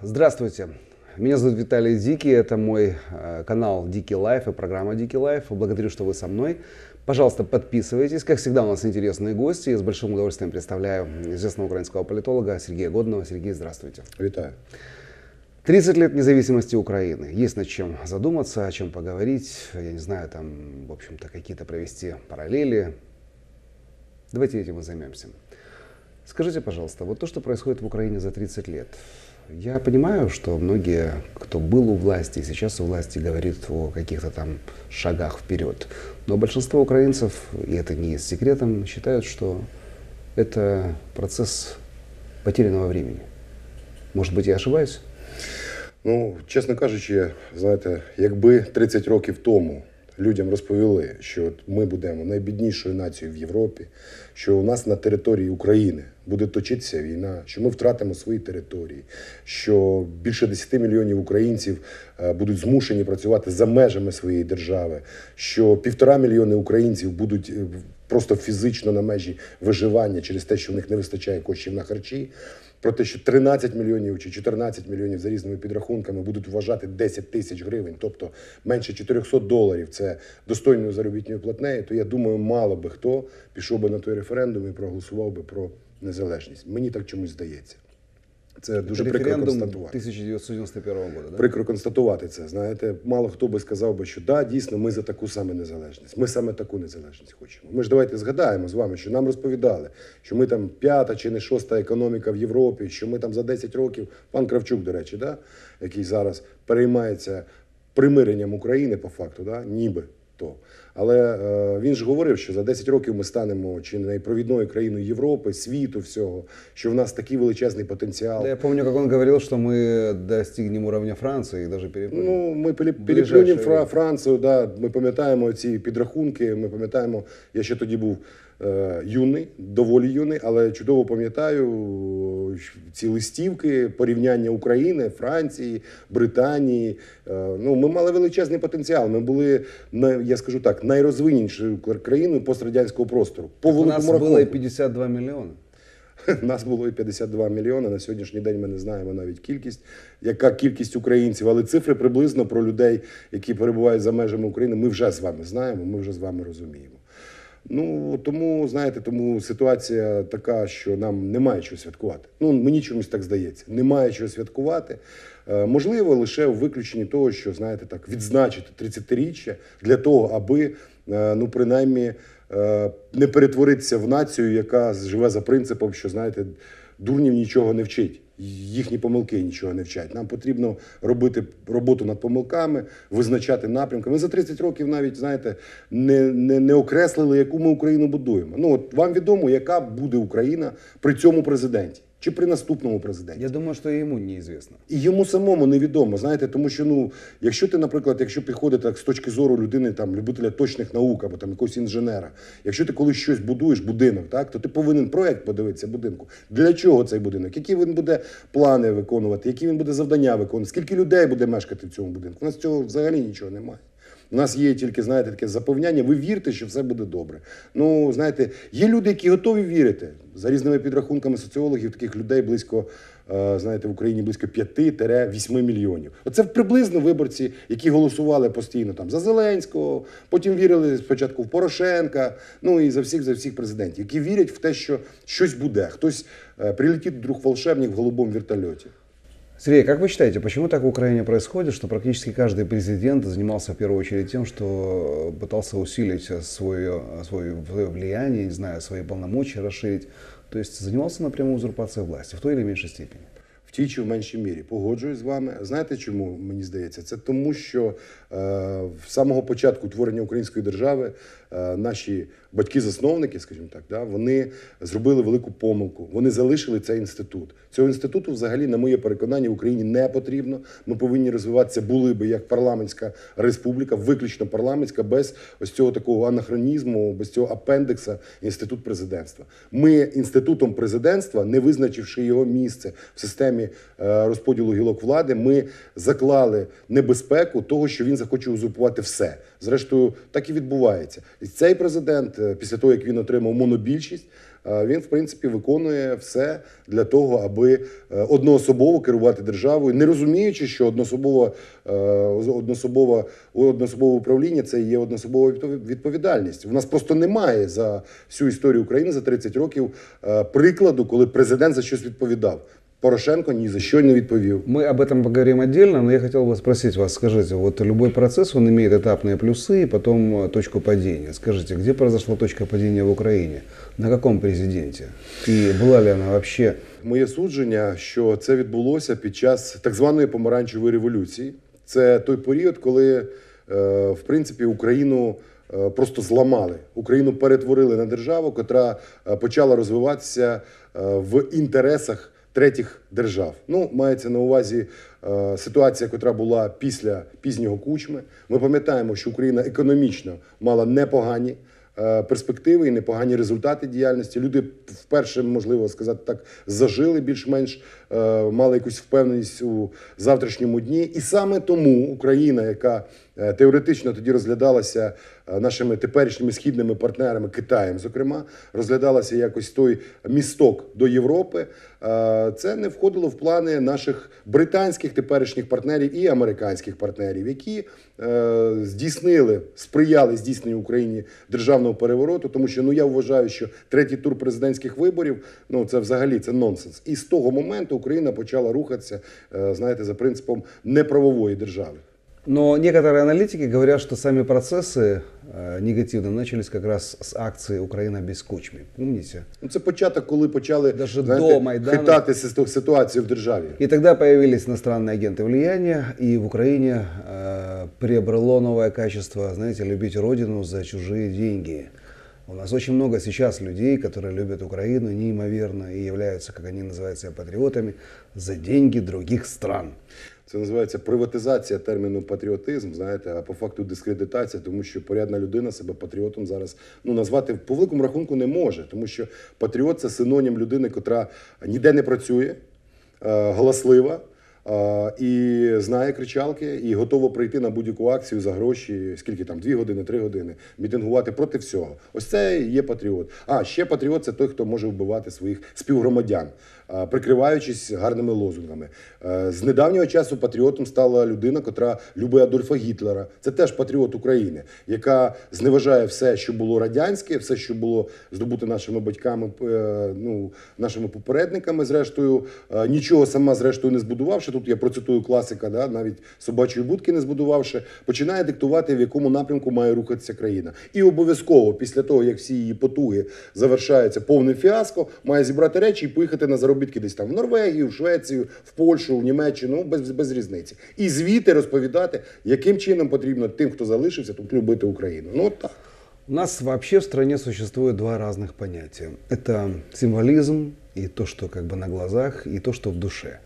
Здравствуйте. Меня зовут Виталий Дикий, это мой э, канал Дикий Лайф и программа Дикий Лайф. Благодарю, что вы со мной. Пожалуйста, подписывайтесь. Как всегда, у нас интересные гости. Я с большим удовольствием представляю известного украинского политолога Сергея Годного. Сергей, здравствуйте. Витаю. 30 лет независимости Украины. Есть над чем задуматься, о чем поговорить. Я не знаю, там, в общем-то, какие-то провести параллели. Давайте этим и займемся. Скажите, пожалуйста, вот то, что происходит в Украине за 30 лет, Я понимаю, что многие, кто был у власти, сейчас у власти говорит о каких-то там шагах вперед. Но большинство украинцев, и это не с секретом, считают, что это процесс потерянного времени. Может быть, я ошибаюсь? Ну, чесно кажучи, знаєте, якби 30 років тому людям розповіли, що ми будемо найбіднішою нацією в Європі, що у нас на території України буде точитися війна, що ми втратимо свої території, що більше 10 мільйонів українців е, будуть змушені працювати за межами своєї держави, що півтора мільйони українців будуть е, просто фізично на межі виживання через те, що в них не вистачає коштів на харчі про те, що 13 мільйонів чи 14 мільйонів за різними підрахунками будуть вважати 10 тисяч гривень, тобто менше 400 доларів, це достойною заробітною платнею. То я думаю, мало би хто пішов би на той референдум і проголосував би про незалежність. Мені так чомусь здається. Це дуже Референдум прикро констатувати. 1991 року. Да? Прикро констатувати це. Знаєте, мало хто би сказав би, що да, дійсно, ми за таку саме незалежність. Ми саме таку незалежність хочемо. Ми ж давайте згадаємо з вами, що нам розповідали, що ми там п'ята чи не шоста економіка в Європі, що ми там за 10 років. Пан Кравчук, до речі, да, який зараз переймається примиренням України по факту, да, ніби хто. Але е, він ж говорив, що за 10 років ми станемо чи не провідною країною Європи, світу всього, що в нас такий величезний потенціал. я пам'ятаю, як він говорив, що ми достигнемо рівня Франції, навіть переплюнемо. Ну, ми переплюнемо Францію, да, ми пам'ятаємо ці підрахунки, ми пам'ятаємо, я ще тоді був. Е, юний, доволі юний, але чудово пам'ятаю ці листівки порівняння України, Франції, Британії. Е, ну, ми мали величезний потенціал. Ми були я скажу так, найрозвиненішою країною пострадянського простору. По великому рахунку. нас було і 52 мільйони. Нас було і 52 мільйони. На сьогоднішній день ми не знаємо навіть кількість, яка кількість українців, але цифри приблизно про людей, які перебувають за межами України, ми вже з вами знаємо. Ми вже з вами розуміємо. Ну тому знаєте, тому ситуація така, що нам немає чого святкувати. Ну мені чомусь так здається. Немає чого святкувати. Е, можливо, лише у виключенні того, що знаєте, так відзначити 30-річчя для того, аби е, ну принаймні е, не перетворитися в націю, яка живе за принципом, що знаєте, дурнів нічого не вчить їхні помилки нічого не вчать. Нам потрібно робити роботу над помилками, визначати напрямки. Ми за 30 років навіть знаєте не не, не окреслили, яку ми Україну будуємо. Ну от вам відомо, яка буде Україна при цьому президенті чи при наступному президенті. Я думаю, що і йому неізвісно. І йому самому невідомо. Знаєте, тому що ну, якщо ти, наприклад, якщо підходити так з точки зору людини, там любителя точних наук або там якогось інженера, якщо ти колись щось будуєш, будинок, так то ти повинен проект подивитися будинку. Для чого цей будинок? Які він буде плани виконувати, які він буде завдання виконувати, скільки людей буде мешкати в цьому будинку? У нас цього взагалі нічого немає. У нас є тільки, знаєте, таке запевняння. Ви вірте, що все буде добре. Ну, знаєте, є люди, які готові вірити. За різними підрахунками соціологів, таких людей близько, е, знаєте, в Україні близько 5-8 мільйонів. Оце приблизно виборці, які голосували постійно там за Зеленського, потім вірили спочатку в Порошенка, ну і за всіх за всіх президентів, які вірять в те, що щось буде. Хтось е, прилетить вдруг волшебник в голубому вертольоті. Сергей, как вы считаете, почему так в Украине происходит, что практически каждый президент занимался в первую очередь тем, что э, пытался усилить свое, э, свое влияние, не знаю, свои полномочия расширить, то есть занимався напряму узурпацією власті в той чи меншій степені? В тій чи в меншій мірі погоджуюсь з вами. Знаєте, чому мені здається? Це тому, що е, з самого початку творення української держави Е, наші батьки-засновники, скажімо так, да, вони зробили велику помилку. Вони залишили цей інститут. Цього інституту, взагалі, на моє переконання, в Україні не потрібно. Ми повинні розвиватися, були би як парламентська республіка, виключно парламентська, без ось цього такого анахронізму, без цього апендекса інститут президентства. Ми інститутом президентства, не визначивши його місце в системі е, розподілу гілок влади, ми заклали небезпеку того, що він захоче узурпувати все. Зрештою, так і відбувається. І цей президент, е, після того як він отримав монобільшість, е, він в принципі виконує все для того, аби е, одноособово керувати державою, не розуміючи, що одноособове одноособове, одноособове управління це є одноособова відповідальність. У нас просто немає за всю історію України за 30 років прикладу, коли президент за щось відповідав. Порошенко ні за що не відповів. Ми об этом поговорим отдельно, але я хотів би спросити вас, скажите, вот любой процесс, он имеет этапные плюсы и потім э, точку падіння. Скажіть, де произошла точка падіння в Україні? На якому президенті і була ли вона? вообще? Моє судження, що це відбулося під час так званої помаранчевої революції. Це той період, коли е, в принципі Україну е, просто зламали. Україну перетворили на державу, котра е, почала розвиватися в інтересах третіх держав. Ну, мається на увазі е, ситуація, яка була після пізнього кучми. Ми пам'ятаємо, що Україна економічно мала непогані. Е, перспективи і непогані результати діяльності. Люди вперше, можливо сказати так, зажили більш-менш Е, мали якусь впевненість у завтрашньому дні. І саме тому Україна, яка е, теоретично тоді розглядалася е, нашими теперішніми східними партнерами Китаєм, зокрема, розглядалася якось той місток до Європи. Це не входило в плани наших британських теперішніх партнерів і американських партнерів, які здійснили сприяли здійсненню Україні державного перевороту, тому що ну я вважаю, що третій тур президентських виборів ну це взагалі це нонсенс. І з того моменту. Украина почала рухаться, е, знаете, за принципом неправовой державы. Но некоторые аналитики говорят, что сами процессы э, негативно начались как раз з акції Україна без кучми. Помните? Ну початок, коли почали Даже знаєте, до Майдану. хитати ситуацію в державі. І тоді появились иностранные агенти влияния, і в Україні э, приобрело новое качество, знаєте, любити родину за чужие деньги. У нас очень много сейчас людей, которые любят Украину неимоверно и являются, как они называют себя, патриотами за деньги других стран. Це називається приватизація терміну патріотизм. Знаєте, а по факту дискредитація, тому що порядна людина себе патріотом зараз ну назвати по великому рахунку не може, тому що патріот це синонім людини, котра ніде не працює, е, галаслива. І знає кричалки, і готова прийти на будь-яку акцію за гроші, скільки там, дві години, три години, мітингувати проти всього. Ось це є патріот. А ще патріот це той, хто може вбивати своїх співгромадян. Е, прикриваючись гарними лозунгами. Е, з недавнього часу патріотом стала людина, котра любить Адольфа Гітлера. Це теж патріот України, яка зневажає все, що було радянське, все, що було здобуто нашими батьками, е, ну нашими попередниками. Зрештою, нічого сама зрештою не збудувавши. Тут я процитую класика, да навіть собачої будки не збудувавши, починає диктувати, в якому напрямку має рухатися країна. І обов'язково, після того як всі її потуги завершаються повним фіаско, має зібрати речі і поїхати на заробітку заробітки десь там в Норвегію, в Швецію, в Польщу, в Німеччину, ну, без без різниці. І звідти розповідати, яким чином потрібно тим, хто залишився, тут любити Україну. Ну так. У нас вообще в стране существует два разных понятия. Это символизм и то, что как бы на глазах, и то, что в душе.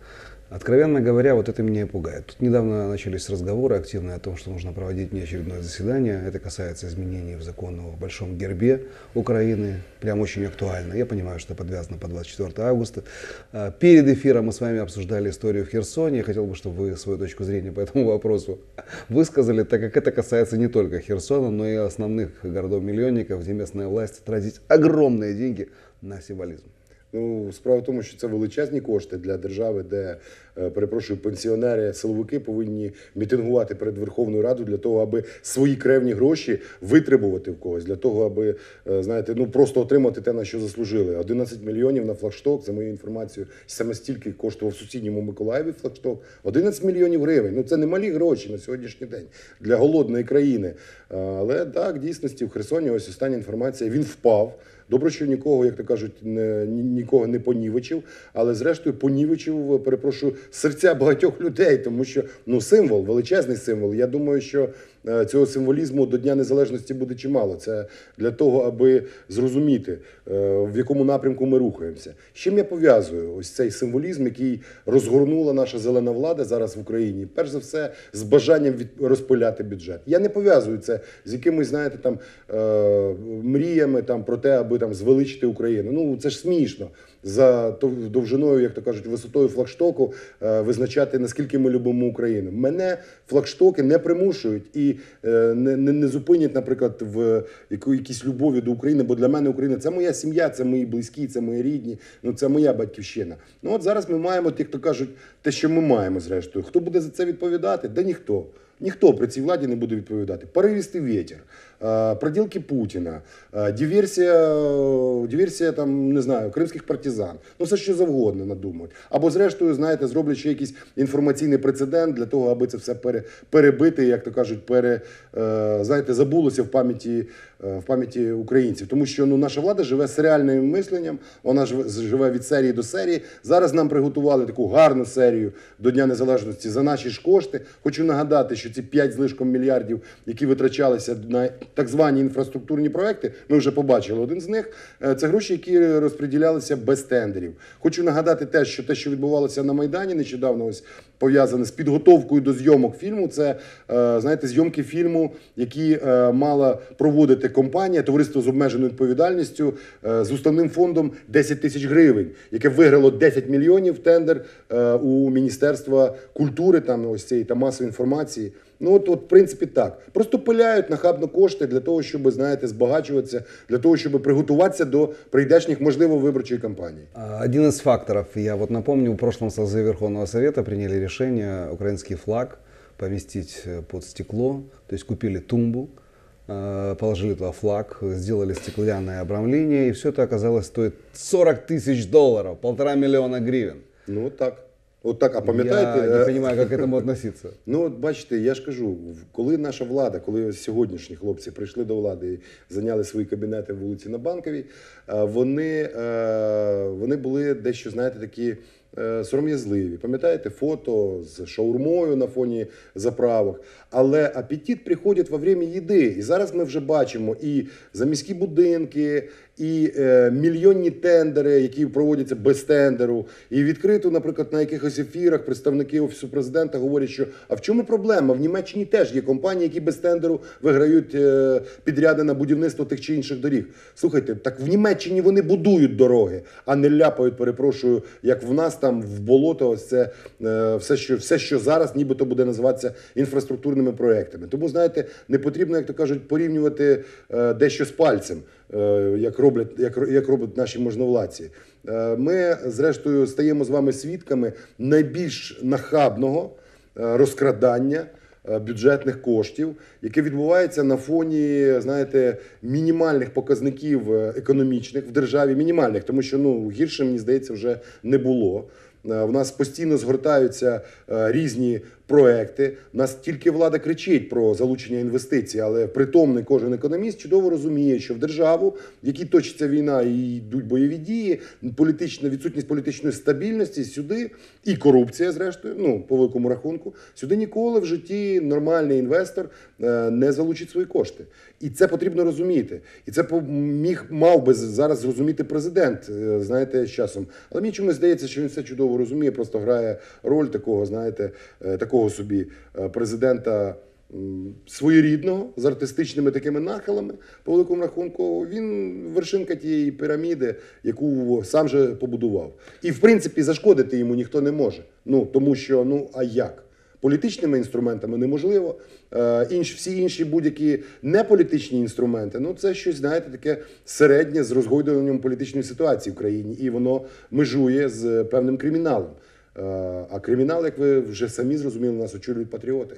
Откровенно говоря, вот это меня пугает. Тут недавно начались разговоры активные о том, что нужно проводить неочередное заседание. Это касается изменений в закон о большом гербе Украины. Прям очень актуально. Я понимаю, что подвязано по 24 августа. А, перед эфиром мы с вами обсуждали историю в Херсоне. Я хотел бы, чтобы вы свою точку зрения по этому вопросу высказали, так как это касается не только Херсона, но и основных городов-миллионников, где местная власть тратит огромные деньги на символизм. Ну, справа в тому, що це величезні кошти для держави, де е, перепрошую пенсіонери, силовики повинні мітингувати перед Верховною Радою для того, аби свої кревні гроші витребувати в когось, для того, аби е, знаєте, ну просто отримати те, на що заслужили. 11 мільйонів на флагшток, за моєю інформацією, саме стільки коштував в сусідньому Миколаєві флагшток. 11 мільйонів гривень. Ну це не малі гроші на сьогоднішній день для голодної країни. Але так, в дійсності в Херсоні ось остання інформація. Він впав. Добре, що нікого, як то кажуть, не, нікого не понівечив, але зрештою понівечив, е, перепрошую, серця багатьох людей, тому що ну символ, величезний символ. Я думаю, що. Е, цього символізму до Дня Незалежності буде чимало. Це для того, аби зрозуміти, е, в якому напрямку ми рухаємося. З Чим я пов'язую ось цей символізм, який розгорнула наша зелена влада зараз в Україні, перш за все, з бажанням розпиляти бюджет. Я не пов'язую це з якимись, знаєте, там е, мріями там про те, аби там звеличити Україну. Ну це ж смішно за довжиною, як то кажуть, висотою флагштоку визначати наскільки ми любимо Україну. Мене флагштоки не примушують і. Е, не не, не зупинять, наприклад, в якійсь любові до України. Бо для мене Україна це моя сім'я, це мої близькі, це мої рідні. Ну це моя батьківщина. Ну от зараз ми маємо, ті, то кажуть, те, що ми маємо, зрештою. Хто буде за це відповідати? Да ніхто. Ніхто при цій владі не буде відповідати. Перевісти вітер. Э, проделки Путіна, э, диверсія, э, диверсія там не знаю, кримських партизан. Ну все що завгодно надумують. Або, зрештою, знаєте, зроблять ще якийсь інформаційний прецедент для того, аби це все пере, перебити, як то кажуть, пере е, знаєте, забулося в пам'яті е, в пам'яті українців, тому що ну наша влада живе з реальним мисленням. Вона живе від серії до серії. Зараз нам приготували таку гарну серію до Дня Незалежності за наші ж кошти. Хочу нагадати, що ці 5 з лишком мільярдів, які витрачалися на так звані інфраструктурні проекти. Ми вже побачили один з них. Е, це гроші, які розподілялися без тендерів. Хочу нагадати те, що те, що відбувалося на майдані, нещодавно ось пов'язане з підготовкою до зйомок фільму. Це е, знаєте, зйомки фільму, які е, мала проводити компанія, товариство з обмеженою відповідальністю з уставним фондом 10 тисяч гривень, яке виграло 10 мільйонів тендер у міністерства культури. Там ось цієї та масової інформації. Ну от, от, в принципі, так. Просто пиляють нахабно кошти для того, щоб, знаєте, збагачуватися, для того, щоб приготуватися до прийдешніх, можливо, виборчої кампанії. А, один із факторів, я вот напомню, в прошлом созыве Верховного Совета приняли решение украинский флаг поместить э, под стекло, то есть купили тумбу, э, положили туда флаг, сделали стеклянное обрамление, и все это оказалось стоит 40 тысяч долларов, полтора миллиона гривен. Ну, так. От так, а пам'ятаєте? Я не розумію, як до відноситися. Ну, от бачите, я ж кажу, коли наша влада, коли сьогоднішні хлопці прийшли до влади і зайняли свої кабінети в вулиці на Банковій, е, вони е, вони були дещо, знаєте, такі е, сором'язливі. Пам'ятаєте, фото з шаурмою на фоні заправок. Але апетит приходить во время їди. І зараз ми вже бачимо і заміські будинки, і е, мільйонні тендери, які проводяться без тендеру, і відкрито, наприклад, на якихось ефірах представники офісу президента говорять, що а в чому проблема? В Німеччині теж є компанії, які без тендеру виграють е, підряди на будівництво тих чи інших доріг. Слухайте, так в Німеччині вони будують дороги, а не ляпають. Перепрошую, як в нас там в болото. Ось це е, все, що все, що зараз, нібито буде називатися інфраструктурними проектами. Тому знаєте, не потрібно, як то кажуть, порівнювати е, дещо з пальцем. Е, як роблять, як як роблять наші можновладці. Е, ми, зрештою, стаємо з вами свідками найбільш нахабного е, розкрадання. Бюджетних коштів, яке відбувається на фоні, знаєте, мінімальних показників економічних в державі, мінімальних, тому що ну гірше мені здається вже не було. В нас постійно згортаються різні проекти. нас тільки влада кричить про залучення інвестицій, але притомний кожен економіст чудово розуміє, що в державу, в якій точиться війна і йдуть бойові дії, політична відсутність політичної стабільності сюди і корупція, зрештою, ну по великому рахунку, сюди ніколи в житті нормальний інвестор е, не залучить свої кошти, і це потрібно розуміти. І це міг мав би зараз зрозуміти президент. Е, знаєте, з часом, але мені чомусь здається, що він все чудово розуміє, просто грає роль такого, знаєте, е, такого такого собі е, президента своєрідного з артистичними такими нахилами, по великому рахунку, він вершинка тієї піраміди, яку сам же побудував. І в принципі зашкодити йому ніхто не може. Ну тому що ну а як? Політичними інструментами неможливо. Е, інш, всі інші будь-які неполітичні інструменти ну це щось, знаєте, таке середнє з розгойдуванням політичної ситуації в країні, і воно межує з певним криміналом. А кримінал, як ви вже самі зрозуміли, нас очолюють патріоти.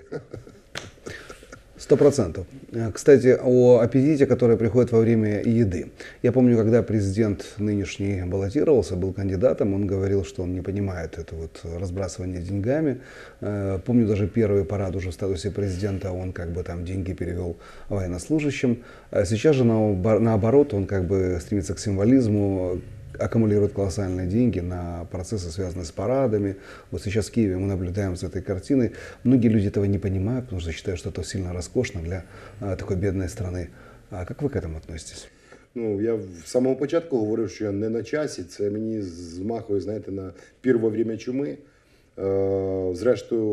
Сто процентов. Кстати, о аппетите, который приходит во время еды. Я помню, когда президент нынешний баллотировался, был кандидатом, он говорил, что он не понимает это вот разбрасывание деньгами. Э, помню даже первый парад уже в статусе президента, он как бы там деньги перевел военнослужащим. А сейчас же наоборот, он как бы стремится к символизму, аккумулируют колоссальные деньги на процессы, связанные с парадами. Вот сейчас в Киеве мы наблюдаем за этой картиной. Многие люди этого не понимают, потому что считают, что это сильно роскошно для а, такой бедной страны. А как вы к этому относитесь? Ну, я в самому початку говорив, що я не на часі. Це мені змахує, знаете на первое время чумы Е, зрештою,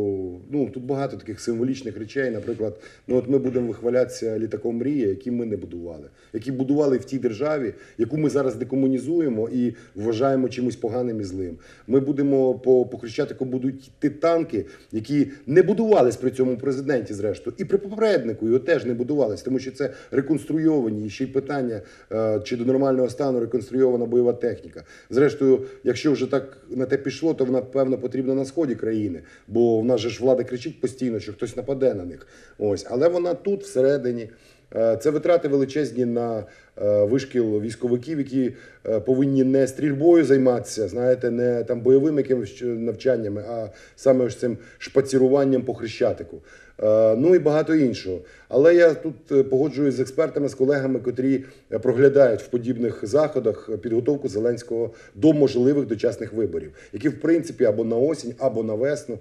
ну тут багато таких символічних речей. Наприклад, ну от ми будемо вихвалятися літаком мрія, які ми не будували, які будували в тій державі, яку ми зараз декомунізуємо і вважаємо чимось поганим і злим. Ми будемо по Хрещатику будуть ті танки, які не будувались при цьому президенті, зрештою, і при попереднику його теж не будувались, тому що це реконструйовані і ще й питання е, чи до нормального стану реконструйована бойова техніка. Зрештою, якщо вже так на те пішло, то вона певно потрібна нас сході країни, бо в нас же ж влада кричить постійно, що хтось нападе на них. Ось, але вона тут всередині. Е, це витрати величезні на е, вишкіл військовиків, які е, повинні не стрільбою займатися, знаєте, не там бойовими якимось навчаннями, а саме ось цим шпаціруванням по хрещатику. Е, ну і багато іншого. Але я тут е, погоджуюсь з експертами, з колегами, котрі е, проглядають в подібних заходах підготовку Зеленського до можливих дочасних виборів, які в принципі або на осінь, або на весну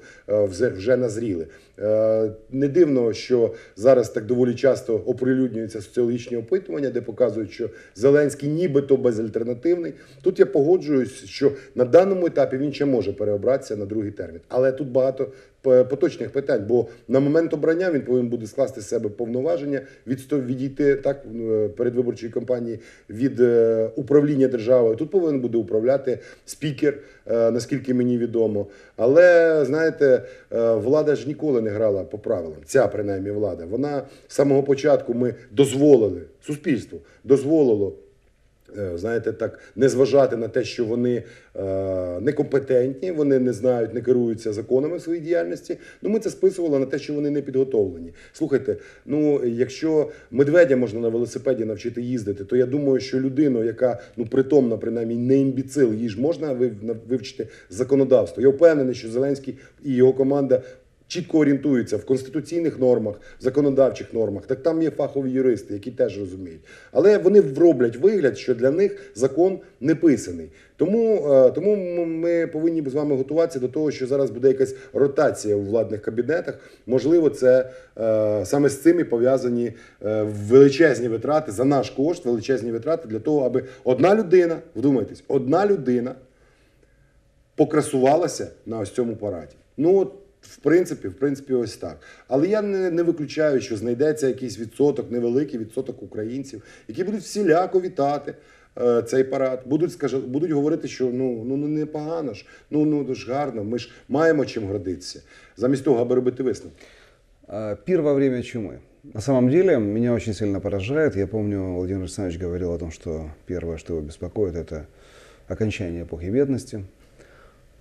вже назріли. Не дивно, що зараз так доволі часто оприлюднюються соціологічні опитування, де показують, що Зеленський нібито безальтернативний. Тут я погоджуюсь, що на даному етапі він ще може переобратися на другий термін, але тут багато Е, поточних питань, бо на момент обрання він повинен буде скласти з себе повноваження від відійти так е, передвиборчої кампанії від е, управління державою. Тут повинен буде управляти спікер, наскільки мені відомо. Але знаєте, влада ж ніколи не грала по правилам. Ця принаймні влада. Вона з самого початку ми дозволили суспільству, дозволило. Е, знаєте, так не зважати на те, що вони е, некомпетентні, вони не знають, не керуються законами в своїй діяльності. Ну ми це списували на те, що вони не підготовлені. Слухайте, ну якщо медведя можна на велосипеді навчити їздити, то я думаю, що людину, яка ну притомна, принаймні не імбіцил, їй ж можна вивчити законодавство. Я впевнений, що Зеленський і його команда чітко орієнтуються в конституційних нормах, в законодавчих нормах. Так там є фахові юристи, які теж розуміють. Але вони роблять вигляд, що для них закон не писаний. Тому е, тому ми повинні з вами готуватися до того, що зараз буде якась ротація у владних кабінетах. Можливо, це е, саме з цим і пов'язані е, величезні витрати за наш кошт, величезні витрати для того, аби одна людина, вдумайтесь, одна людина покрасувалася на ось цьому параді. Ну от в принципі, в принципі, ось так. Але я не не виключаю, що знайдеться якийсь відсоток, невеликий відсоток українців, які будуть всіляко вітати е, цей парад. Будуть скажу, будуть говорити, що ну ну, ну не погано ж, ну, ну ну ж гарно. Ми ж маємо чим гордитися. Замість того, аби робити висновки. Е, Пир во время чумы. На самом деле, меня очень сильно поражает. Я помню, Владимир Александрович говорил о том, что первое, что его беспокоит, это окончание эпохи бедности.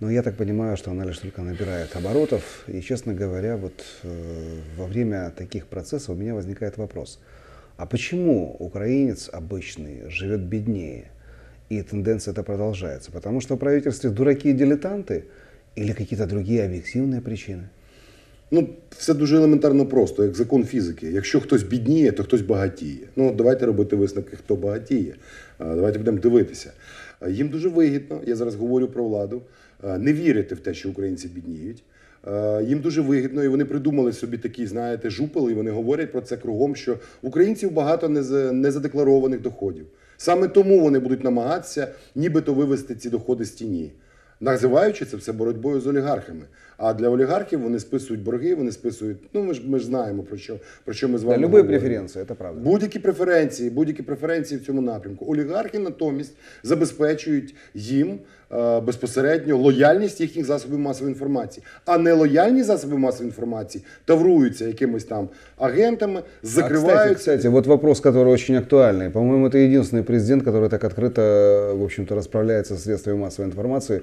Но я так понимаю, что она лишь только набирает оборотов. И, честно говоря, вот э, во время таких процессов у меня возникает вопрос. А почему украинец обычный живет беднее? И тенденция это продолжается. Потому что в правительстве дураки и дилетанты или какие-то другие объективные причины? Ну, все дуже елементарно просто, як закон фізики. Якщо хтось бідніє, то хтось багатіє. Ну, давайте робити висновки, хто багатіє. А, давайте будемо дивитися. А, їм дуже вигідно, я зараз говорю про владу. Е, не вірити в те, що українці бідніють. Е, їм дуже вигідно, і вони придумали собі такі, знаєте, жупили. і вони говорять про це кругом, що українців багато незадекларованих доходів. Саме тому вони будуть намагатися нібито вивести ці доходи з тіні, називаючи це все боротьбою з олігархами. А для олігархів вони списують борги, вони списують. Ну ми ж ми ж знаємо про що про що ми з вами да, любі преференції, це правда. Будь-які преференції, будь-які преференції в цьому напрямку. Олігархи натомість забезпечують їм е, безпосередньо лояльність їхніх засобів масової інформації, а нелояльні засоби масової інформації тавруються якимись там агентами, закриваються. А, кстати, кстати, вот вопрос, который очень актуальный. по моєму это единственный президент, который так відкрито в общем-то, расправляется с средствами масової інформації,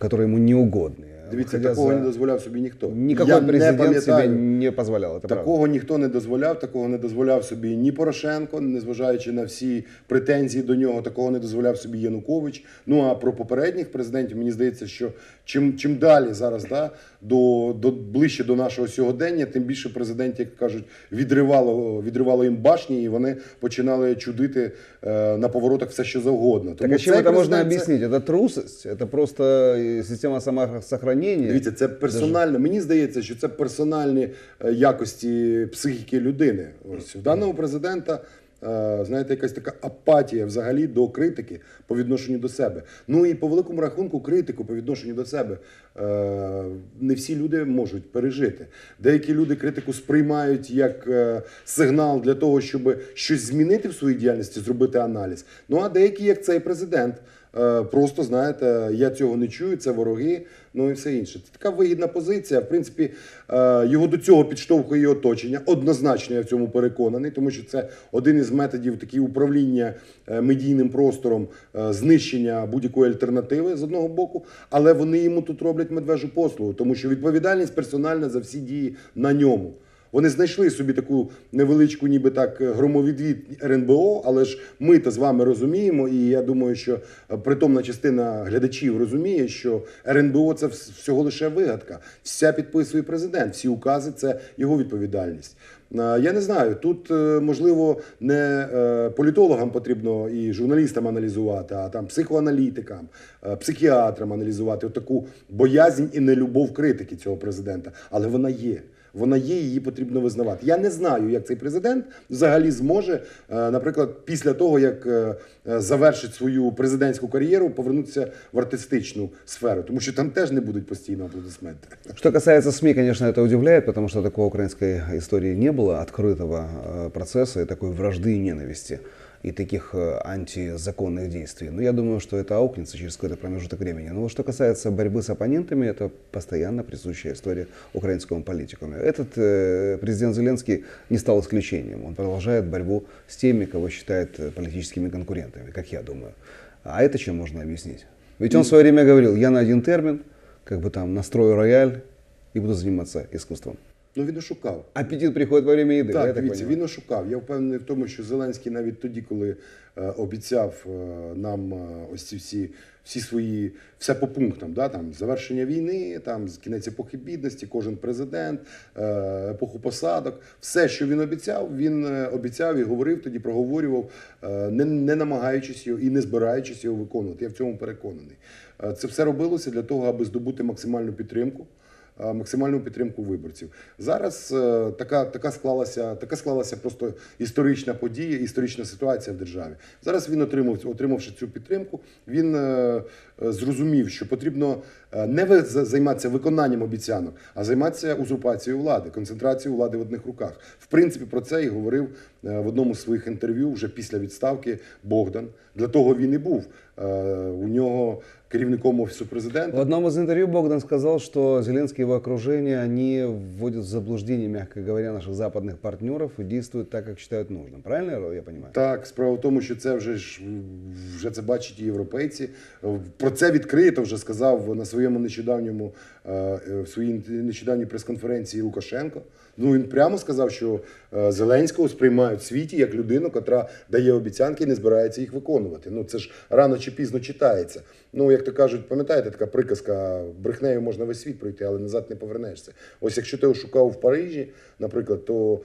которые йому не угодны. Дивіться, Хотя такого за... не дозволяв собі ніхто. Нікакой Я президент не собі не дозволяв. такого правда. ніхто не дозволяв, такого не дозволяв собі ні Порошенко, незважаючи на всі претензії до нього, такого не дозволяв собі Янукович. Ну а про попередніх президентів мені здається, що чим чим далі зараз да, до до ближче до нашого сьогодення, тим більше президентів, як кажуть, відривало відривало їм башні, і вони починали чудити е, на поворотах все, що завгодно. Тому так, а чим це можна об'яснити? Це трусость, це просто е, система самосохранення. Дивіться, це персонально. Даже... Мені здається, що це персональні е, якості психіки людини. Ось в даному президента. Е, знаєте, якась така апатія взагалі до критики по відношенню до себе. Ну і по великому рахунку, критику по відношенню до себе е, не всі люди можуть пережити. Деякі люди критику сприймають як е, сигнал для того, щоб щось змінити в своїй діяльності, зробити аналіз. Ну а деякі, як цей президент. Е, просто знаєте, я цього не чую, це вороги, ну і все інше. Це така вигідна позиція. В принципі, е, його до цього підштовхує і оточення. Однозначно я в цьому переконаний, тому що це один із методів такі управління е, медійним простором, знищення будь-якої альтернативи з одного боку, але вони йому тут роблять медвежу послугу, тому що відповідальність персональна за всі дії на ньому. Вони знайшли собі таку невеличку, ніби так, е, громовідвід РНБО. Але ж ми то з вами розуміємо, і я думаю, що е, притомна частина глядачів розуміє, що РНБО це всього лише вигадка. Вся підписує президент, всі укази це його відповідальність. Е, я не знаю, тут можливо не політологам потрібно і журналістам аналізувати, а там психоаналітикам, психіатрам аналізувати отаку боязнь і нелюбов критики цього президента, але вона є вона є, її потрібно визнавати. Я не знаю, як цей президент взагалі зможе, е, наприклад, після того як е, е, завершить свою президентську кар'єру, повернутися в артистичну сферу, тому що там теж не будуть постійно аплодисменти. Що касається СМІ, звісно, це удивляє, тому що такої української історії не було, відкритого э, процесу і такої вражди і ненависті. и таких э, антизаконных действий. Но я думаю, что это аукнется через какой-то промежуток времени. Но вот что касается борьбы с оппонентами, это постоянно присущая история украинскому политикуму. Этот э, президент Зеленский не стал исключением. Он продолжает борьбу с теми, кого считает э, политическими конкурентами, как я думаю. А это чем можно объяснить? Ведь он в свое время говорил, я на один термин, как бы там настрою рояль и буду заниматься искусством. Ну він ошукав. А Апетит приходить во время їди. Так, я дивіться, він ошукав. Я впевнений в тому, що Зеленський навіть тоді, коли е, обіцяв е, нам е, ось ці всі всі свої, все по пунктам, да, там завершення війни, там кінець епохи бідності, кожен президент, е, епоху посадок, все, що він обіцяв, він е, обіцяв і говорив тоді, проговорював, е, не, не намагаючись його і не збираючись його виконувати. Я в цьому переконаний. Е, це все робилося для того, аби здобути максимальну підтримку. Е, максимальну підтримку виборців. Зараз е, така така склалася, така склалася просто історична подія, історична ситуація в державі. Зараз він отримав, отримавши цю підтримку, він е, Е, зрозумів, що потрібно е, не займатися виконанням обіцянок, а займатися узурпацією влади, концентрацією влади в одних руках. В принципі, про це і говорив е, в одному з своїх інтерв'ю вже після відставки Богдан. Для того він і був у нього керівником офісу президента. В одному з інтерв'ю Богдан сказав, що Зеленський і його окруження вони вводять в заблуждення, м'яко говоря, наших западних партнерів і дійствують так, як вважають нужним. Правильно я розумію? Так, справа в тому, що це вже вже це бачать і європейці про це відкрито вже сказав на своєму нещодавньому Е, е, в своїй нещодавній прес-конференції Лукашенко. Ну він прямо сказав, що е, Зеленського сприймають в світі як людину, яка дає обіцянки і не збирається їх виконувати. Ну це ж рано чи пізно читається. Ну як то кажуть, пам'ятаєте, така приказка брехнею можна весь світ пройти, але назад не повернешся. Ось якщо ти ошукав в Парижі, наприклад, то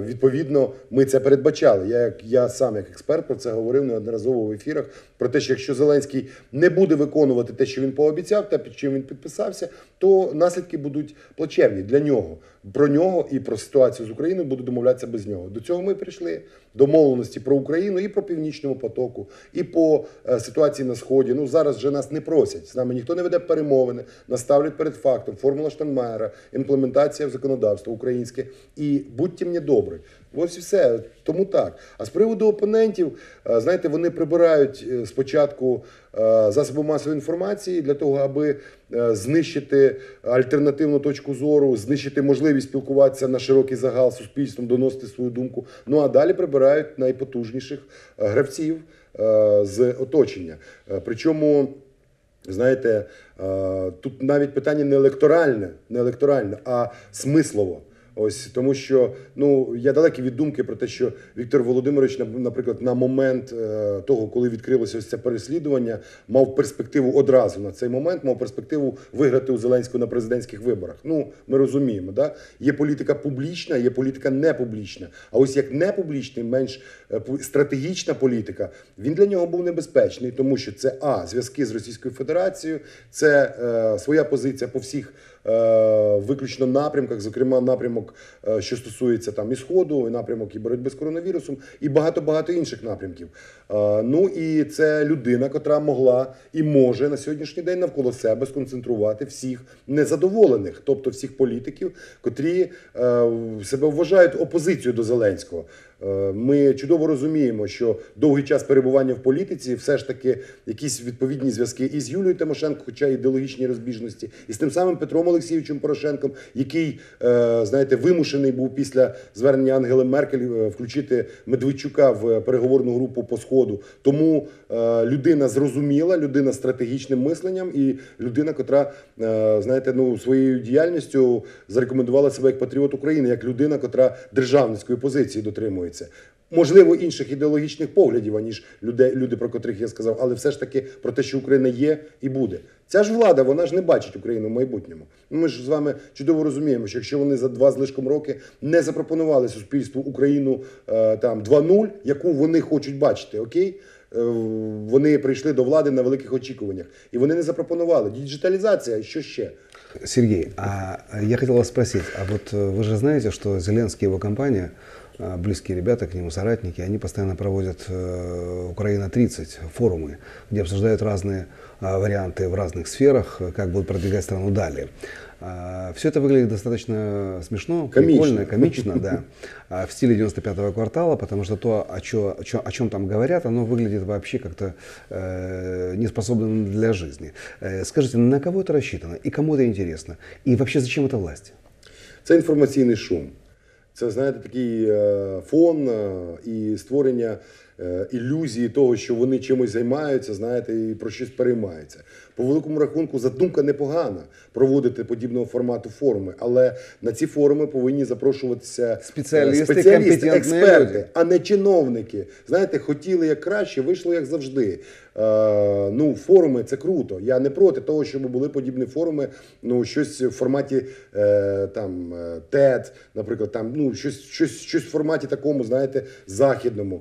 відповідно ми це передбачали. Я як я сам як експерт про це говорив неодноразово в ефірах. Про те, що якщо Зеленський не буде виконувати те, що він пообіцяв, та під чим він підписався то наслідки будуть плачевні для нього. Про нього і про ситуацію з Україною буду домовлятися без нього. До цього ми прийшли домовленості про Україну і про північному потоку, і по е, ситуації на сході. Ну зараз вже нас не просять. З нами ніхто не веде перемовини, наставлять перед фактом. Формула Штанмаєра, імплементація в законодавство українське і будьте мені добрі. Ось і все. Тому так. А з приводу опонентів, е, знаєте, вони прибирають е, спочатку е, засоби масової інформації для того, аби знищити альтернативну точку зору, знищити можливість спілкуватися на широкий загал суспільством, доносити свою думку. Ну а далі прибирають найпотужніших гравців з оточення. Причому. Знаєте, тут навіть питання не електоральне, не електоральне, а смислово. Ось тому, що ну я далекий від думки про те, що Віктор Володимирович, наприклад, на момент е, того, коли відкрилося ось це переслідування, мав перспективу одразу на цей момент, мав перспективу виграти у Зеленського на президентських виборах. Ну, ми розуміємо, да є політика публічна, є політика непублічна. А ось як непублічний, менш е, стратегічна політика, він для нього був небезпечний, тому що це а зв'язки з Російською Федерацією, це е, своя позиція по всіх е, виключно напрямках, зокрема напрямок напрямок, е, що стосується там і сходу, і напрямок і боротьби з коронавірусом, і багато багато інших напрямків. Е, ну і це людина, котра могла і може на сьогоднішній день навколо себе сконцентрувати всіх незадоволених, тобто всіх політиків, котрі е, себе вважають опозицією до Зеленського. Е, ми чудово розуміємо, що довгий час перебування в політиці все ж таки якісь відповідні зв'язки із Юлією Тимошенко, хоча ідеологічні розбіжності, і з тим самим Петром Олексійовичем Порошенком, який е, знаєте, вимушений був після звернення Ангели Меркель е, включити Медведчука в переговорну групу по сходу. Тому людина зрозуміла, людина з стратегічним мисленням і людина, котра знаєте, ну своєю діяльністю зарекомендувала себе як патріот України, як людина, котра державницької позиції дотримується дотримується. Можливо, інших ідеологічних поглядів, аніж люди, люди, про котрих я сказав, але все ж таки про те, що Україна є і буде. Ця ж влада, вона ж не бачить Україну в майбутньому. Ну, ми ж з вами чудово розуміємо, що якщо вони за два злишком роки не запропонували суспільству Україну е, там 2.0, яку вони хочуть бачити, окей. Е, вони прийшли до влади на великих очікуваннях, і вони не запропонували діджиталізація. що ще. Сергій, а я хотел вас спросить, а от е, ви ж знаєте, що Зеленський його его А, близкие ребята к нему, соратники, они постоянно проводят э, «Украина-30» форумы, где обсуждают разные а, варианты в разных сферах, э, как будут продвигать страну далее. А, Все это выглядит достаточно смешно, комично. прикольно, комично, да, в стиле 95-го квартала, потому что то, о, чё, о, чё, о чем там говорят, оно выглядит вообще как-то э, неспособным для жизни. Э, скажите, на кого это рассчитано и кому это интересно? И вообще зачем это власти? Это информационный шум. Це знаєте такий е, фон е, і створення е, ілюзії того, що вони чимось займаються, знаєте, і про щось переймаються. По великому рахунку задумка непогана проводити подібного формату форуми, але на ці форуми повинні запрошуватися спеціалісти, спеціалісти експерти, люди. а не чиновники. Знаєте, хотіли як краще, вийшло як завжди. Е, ну, форуми це круто. Я не проти того, щоб були подібні форуми, ну щось в форматі е, там е, TED, наприклад, там ну щось, щось, щось в форматі такому, знаєте, західному,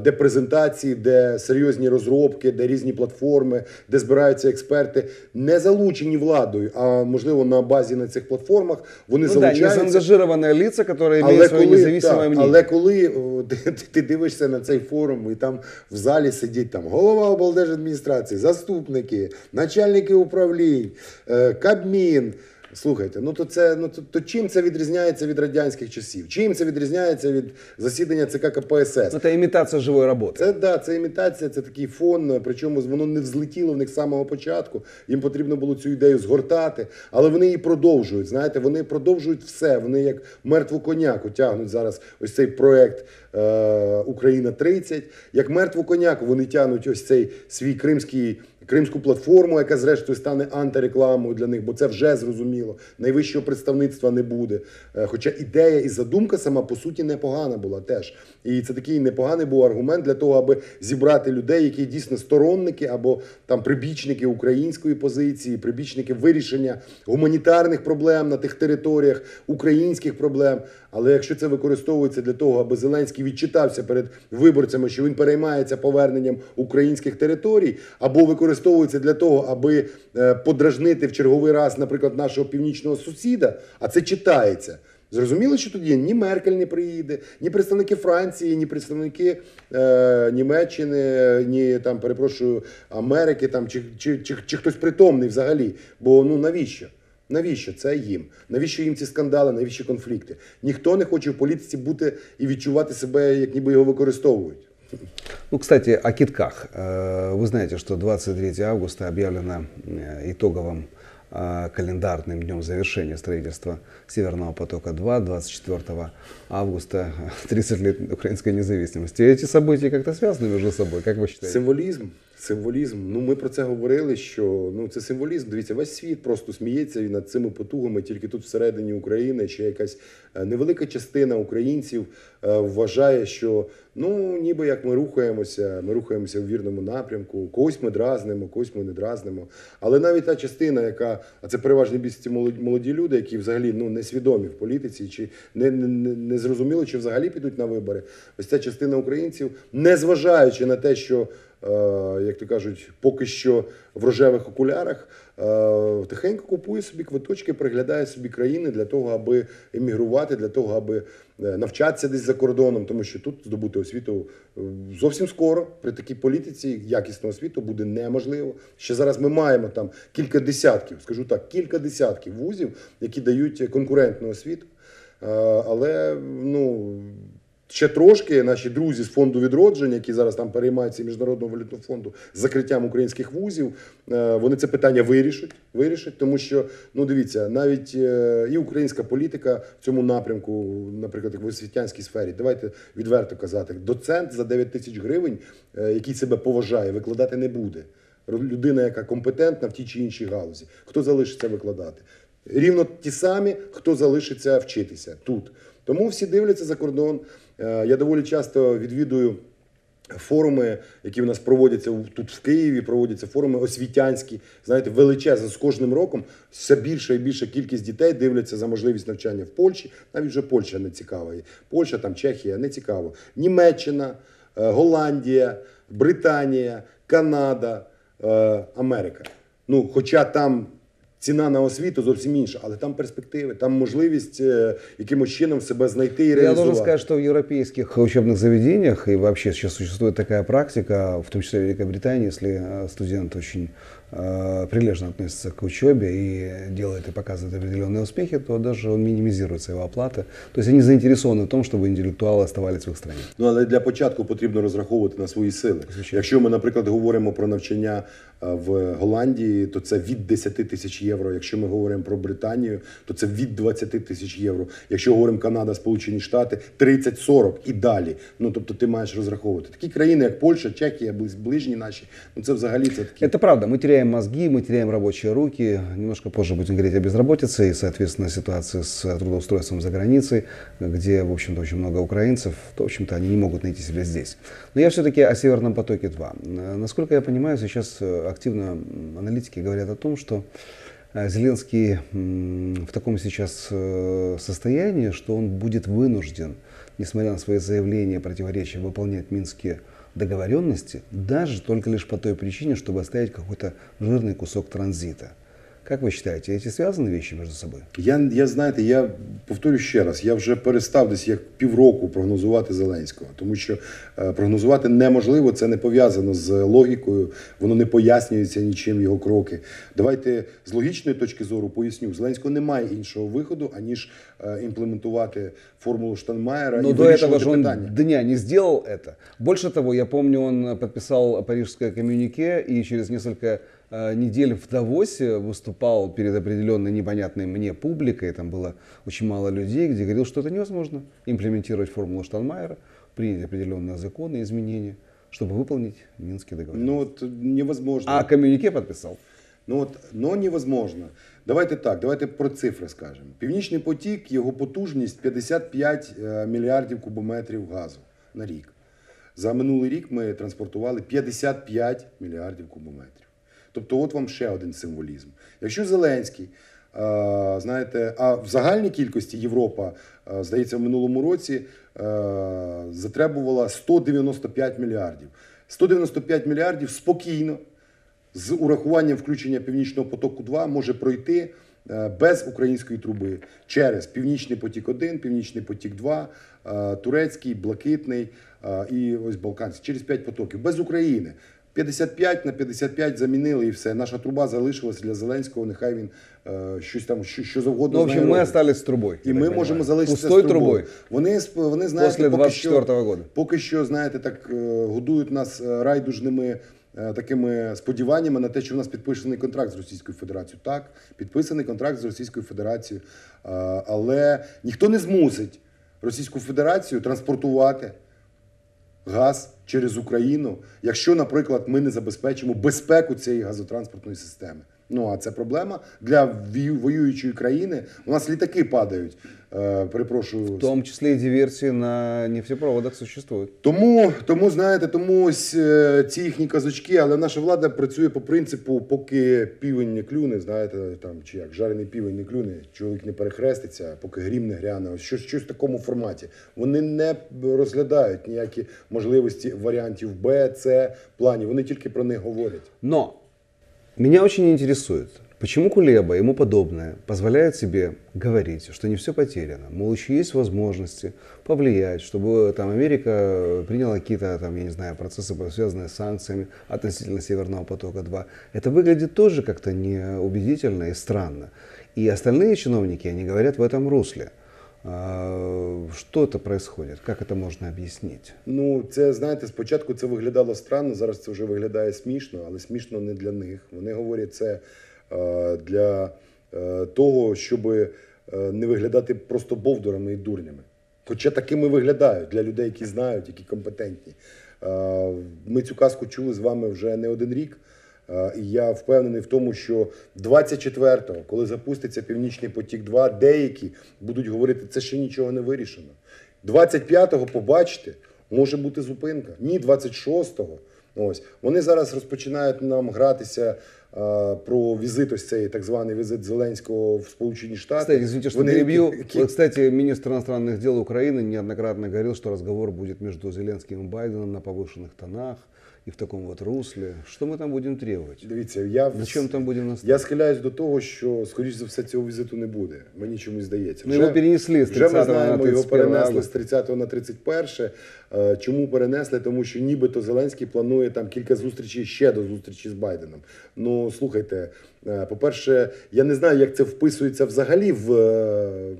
де презентації, де серйозні розробки, де різні платформи, де збираються експерти, не залучені владою, а можливо на базі на цих платформах вони ну, залучаються. Це заангажирована ліця, яка має своє независиме мнення. Але коли ти, ти дивишся на цей форум, і там в залі сидіть там голова області, облдержадміністрації, заступники, начальники управлінь, е, Кабмін. Слухайте, ну то це ну то, то чим це відрізняється від радянських часів? Чим це відрізняється від засідання ЦК КПСС? Ну, це імітація живої роботи. Це да, це імітація, це такий фон. Причому воно не взлетіло в них з самого початку. Їм потрібно було цю ідею згортати, але вони її продовжують. Знаєте, вони продовжують все. Вони як мертву коняку тягнуть зараз. Ось цей проект е, Україна 30 як мертву коняку. Вони тягнуть ось цей свій кримський кримську платформу, яка зрештою стане антирекламою для них, бо це вже зрозуміло. Найвищого представництва не буде. Е, хоча ідея і задумка сама по суті непогана була теж. І це такий непоганий був аргумент для того, аби зібрати людей, які дійсно сторонники або там прибічники української позиції, прибічники вирішення гуманітарних проблем на тих територіях, українських проблем. Але якщо це використовується для того, аби Зеленський відчитався перед виборцями, що він переймається поверненням українських територій, або використовується використовується для того, аби е, подражнити в черговий раз, наприклад, нашого північного сусіда, а це читається. Зрозуміло, що тоді ні Меркель не приїде, ні представники Франції, ні представники е, Німеччини, ні там перепрошую Америки, там чи, чи чи, чи, хтось притомний взагалі. Бо ну навіщо? Навіщо це їм? Навіщо їм ці скандали? Навіщо конфлікти? Ніхто не хоче в політиці бути і відчувати себе, як ніби його використовують. Ну, кстати, о китках. Э, вы знаете, что 23 августа объявлено э, итоговым э, календарным днем завершения строительства Северного потока-2, 24 августа, 30 лет украинской независимости. Эти события как-то связаны между собой, как вы считаете? Символизм. Символізм. Ну, ми про це говорили. Що ну це символізм. Дивіться, весь світ просто сміється над цими потугами. Тільки тут всередині України, ще якась е, невелика частина українців е, вважає, що Ну, ніби як ми рухаємося, ми рухаємося в вірному напрямку, когось ми дразнимо, когось ми не дразнимо. Але навіть та частина, яка а це переважно більшість молоді люди, які взагалі ну не свідомі в політиці, чи не не, не не зрозуміло, чи взагалі підуть на вибори. Ось ця частина українців, не зважаючи на те, що Е, як то кажуть, поки що в рожевих окулярах е, тихенько купує собі квиточки, приглядає собі країни для того, аби емігрувати, для того, аби е, навчатися десь за кордоном, тому що тут здобути освіту зовсім скоро при такій політиці якісну освіту буде неможливо. Ще зараз ми маємо там кілька десятків, скажу так, кілька десятків вузів, які дають конкурентну освіту. Але ну Ще трошки наші друзі з фонду відродження, які зараз там переймаються міжнародного валютного фонду з закриттям українських вузів, е, вони це питання вирішать. Вирішать, тому що ну дивіться, навіть і е, українська політика в цьому напрямку, наприклад, в освітянській сфері, давайте відверто казати, доцент за 9 тисяч гривень, е, який себе поважає, викладати не буде. Людина, яка компетентна в тій чи іншій галузі, хто залишиться викладати. Рівно ті самі, хто залишиться вчитися тут. Тому всі дивляться за кордон. Е, я доволі часто відвідую. Форуми, які в нас проводяться тут в Києві, проводяться форуми освітянські, знаєте, величезно з кожним роком все більша і більша кількість дітей дивляться за можливість навчання в Польщі. Навіть вже Польща не цікава. Польща там Чехія не цікаво. Німеччина, е, Голландія, Британія, Канада, е, Америка. Ну, хоча там ціна на освіту зовсім інша, але там перспективи, там можливість е, якимось чином себе знайти і реалізувати. Я можу сказать, що в європейських учебных заведениях і вообще сейчас существует такая практика, в том числе в Великобритании, если э, студент очень э, прилежно относится к учебе и делает и показывает определенные успехи, то даже он мінімізується його оплата. То есть они заинтересованы в том, чтобы інтелектуали оставались в их стране. Ну але для початку потрібно розраховувати на свої сили. Якщо ми, наприклад, говоримо про навчання Е, в Голландії, то це від 10 тисяч євро. Якщо ми говоримо про Британію, то це від 20 тисяч євро. Якщо говоримо Канада, Сполучені Штати 30-40 і далі. Ну тобто ти маєш розраховувати такі країни, як Польща, Чехія, ближні наші. Ну це взагалі це такі. Це правда. Ми теряємо мозги, ми теряємо робочі руки. Немножко позже будемо говорити о безработиці і, соответственно, ситуація з трудоустройством за границей, де, в общем-то, очень много українців. то, в общем-то, они не можуть найти себе здесь. Но я все-таки о Северном потоке 2. наскільки я понимаю, сейчас э, активно аналитики говорят о том, что э, Зеленский в таком сейчас э, состоянии, что он будет вынужден, несмотря на свои заявления противоречия, выполнять минские договоренности, даже только лишь по той причине, чтобы оставить какой-то жирный кусок транзита. Как ви считаете, эти зв'язані вещи між собою? Я я знаєте, я повторю ще раз, я вже перестав десь як півроку прогнозувати Зеленського, тому що е, прогнозувати неможливо, це не пов'язано з логікою, воно не пояснюється нічим його кроки. Давайте з логічної точки зору поясню, Зеленського немає іншого виходу, аніж е, імплементувати формулу Штанмаєра Но ну, і до этого же дня не сделал это. Больше того, я пам'ятаю, он підписав парижское ком'юніке і через несколько Э, неделю в Давосе выступал перед определенной непонятной мне публикой, там было очень мало людей, где говорил, что это невозможно имплементировать формулу Штанмайера, принять определенные законы, изменения, чтобы выполнить Минский договор. Ну вот э, невозможно. А коммюнике подписал. Ну от но невозможно. Давайте так, давайте про цифри скажемо. Північний потік, його потужність 55 мільярдів кубометрів газу на рік. За минулий рік ми транспортували 55 мільярдів кубометрів. Тобто, от вам ще один символізм. Якщо Зеленський, е, знаєте, а в загальній кількості Європа, е, здається, в минулому році е, затребувала 195 мільярдів. 195 мільярдів спокійно, з урахуванням включення Північного потоку 2 може пройти. Без української труби через Північний потік 1 Північний потік 2 Турецький, Блакитний і ось Балканський, через п'ять потоків без України. 55 на 55 замінили і все. Наша труба залишилася для Зеленського. Нехай він е, щось там, що, що завгодно. Ну, в общем, ми остались з трубою. І ми можемо залишитися Пустой з трубою. трубою. Вони сп- вони знають. Після поки що, года. поки що знаєте, так е, годують нас е, райдужними. е, Такими сподіваннями на те, що в нас підписаний контракт з Російською Федерацією. Так, підписаний контракт з Російською Федерацією, Е, але ніхто не змусить Російську Федерацію транспортувати газ через Україну, якщо, наприклад, ми не забезпечимо безпеку цієї газотранспортної системи. Ну а це проблема для воюючої країни. У нас літаки падають. Е, перепрошую, в тому числі і диверсії на нефтепроводах существують. Тому тому знаєте, тому ось е, ці їхні казочки, але наша влада працює по принципу, поки півень не клюне, знаєте, там чи як жарений півень не клюне, чоловік не перехреститься, поки грім не гряне. Ось щось щось в такому форматі. Вони не розглядають ніякі можливості варіантів Б, С, планів. Вони тільки про них говорять. Но Меня очень интересует, почему Кулеба и ему подобное позволяют себе говорить, что не все потеряно, мол, еще есть возможности повлиять, чтобы э, там Америка э, приняла какие-то, там, я не знаю, процессы, связанные с санкциями относительно Северного потока-2. Это выглядит тоже как-то неубедительно и странно. И остальные чиновники, они говорят в этом русле – Що це происходит? Як це можна об'яснити? Ну це знаєте, спочатку це виглядало странно. Зараз це вже виглядає смішно, але смішно не для них. Вони говорять це е, для е, того, щоб е, не виглядати просто бовдурами і дурнями. Хоча такими виглядають для людей, які знають, які компетентні. Ми цю казку чули з вами вже не один рік. Е, і я впевнений в тому, що 24-го, коли запуститься Північний потік, 2 деякі будуть говорити, це ще нічого не вирішено. 25-го, побачите, може бути зупинка. Ні, 26-го. Ось вони зараз розпочинають нам гратися а, е, про візит. Ось цей так званий візит Зеленського в Сполучені Штати. Кстати, извините, что перебью. Вот, кстати, министр иностранных дел Украины неоднократно говорил, что разговор будет между Зеленским и Байденом на повышенных тонах і в такому от руслі. Що ми там будемо требувати? Дивіться, я На чому там будемо наставити? Я схиляюсь до того, що, скоріш за все, цього візиту не буде. Мені чомусь здається. Ми ну, його перенесли з 30 вже ми знаємо, на 31 його перенесли з августа. 30 на 31. Е, Чому перенесли? Тому що нібито Зеленський планує там кілька зустрічей ще до зустрічі з Байденом. Ну слухайте, е, по-перше, я не знаю, як це вписується взагалі в. Е,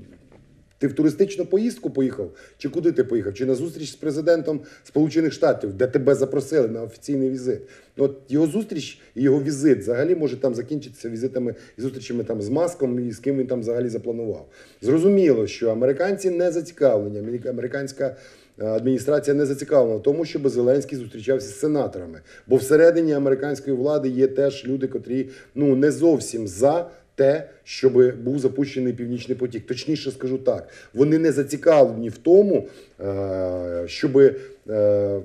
ти в туристичну поїздку поїхав? Чи куди ти поїхав? Чи на зустріч з президентом Сполучених Штатів, де тебе запросили на офіційний візит? Ну, от його зустріч і його візит взагалі може там закінчитися візитами і зустрічами там з маском і з ким він там взагалі запланував. Зрозуміло, що американці не зацікавлені. Американська е, адміністрація не зацікавлена в тому, щоб Зеленський зустрічався з сенаторами, бо всередині американської влади є теж люди, котрі ну не зовсім за те, щоб був запущений північний потік. Точніше скажу так, вони не зацікавлені в тому, е, щоб е,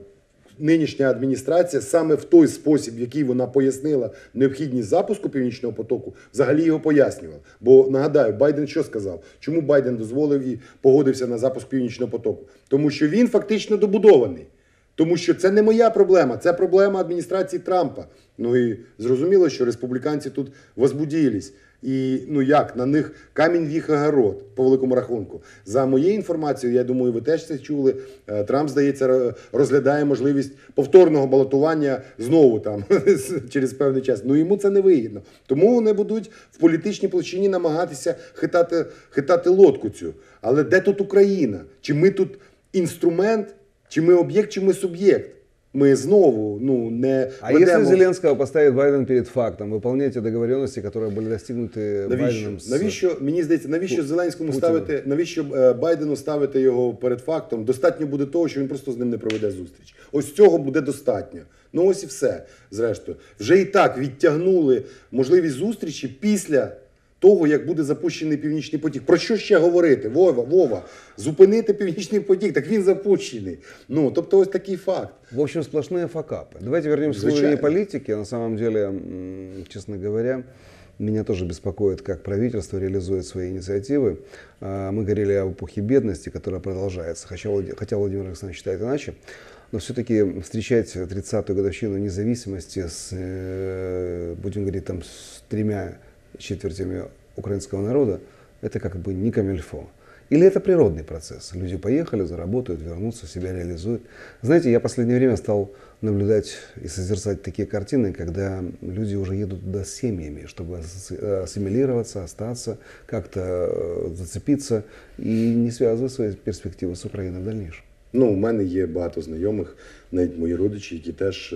нинішня адміністрація саме в той спосіб, в який вона пояснила необхідність запуску північного потоку, взагалі його пояснювала. Бо нагадаю, Байден що сказав? Чому Байден дозволив і погодився на запуск північного потоку? Тому що він фактично добудований. Тому що це не моя проблема, це проблема адміністрації Трампа. Ну і зрозуміло, що республіканці тут возбуділись. І ну як на них камінь віх огород, по великому рахунку. За моєю інформацією, я думаю, ви теж це чули. Е, Трамп здається, розглядає можливість повторного балотування знову там через певний час. Ну йому це не вигідно. Тому вони будуть в політичній площині намагатися хитати хитати лодку цю. Але де тут Україна? Чи ми тут інструмент, чи ми об'єкт, чи ми суб'єкт? Ми знову ну, не... А ведемо... если Зеленского поставит Байден перед фактом, выполняйте договоренности, которые були достигнуты навіщо? Байденом з... Навіщо, мені здається, навіщо Зеленському Путіна. ставити, навіщо е, Байдену ставити його перед фактом? Достатньо буде того, що він просто з ним не проведе зустріч. Ось цього буде достатньо. Ну ось і все, зрештою. Вже і так відтягнули можливість зустрічі після того, як буде запущений північний потік. Про що ще говорити? Вова, Вова, зупинити північний потік, так він запущений. Ну, тобто, ось такий факт. В общем, сплошные факапы. Давайте вернемся Звичайно. к внутренней На самом деле, честно говоря, меня тоже беспокоит, как правительство реализует свои инициативы. А, мы говорили об эпохе бедности, которая продолжается, хотя Владимир Александрович считает иначе. Но все-таки встречать 30-ю годовщину независимости с, э, будем говорить, там, с тремя четвертями украинского народа, это как бы не камильфо. Или это природный процесс. Люди поехали, заработают, вернутся, себя реализуют. Знаете, я в последнее время стал наблюдать и созерцать такие картины, когда люди уже едут туда с семьями, чтобы ассимилироваться, остаться, как-то э, зацепиться и не связывать свои перспективы с Украиной в дальнейшем. Ну, у мене є багато знайомих, навіть мої родичі, які теж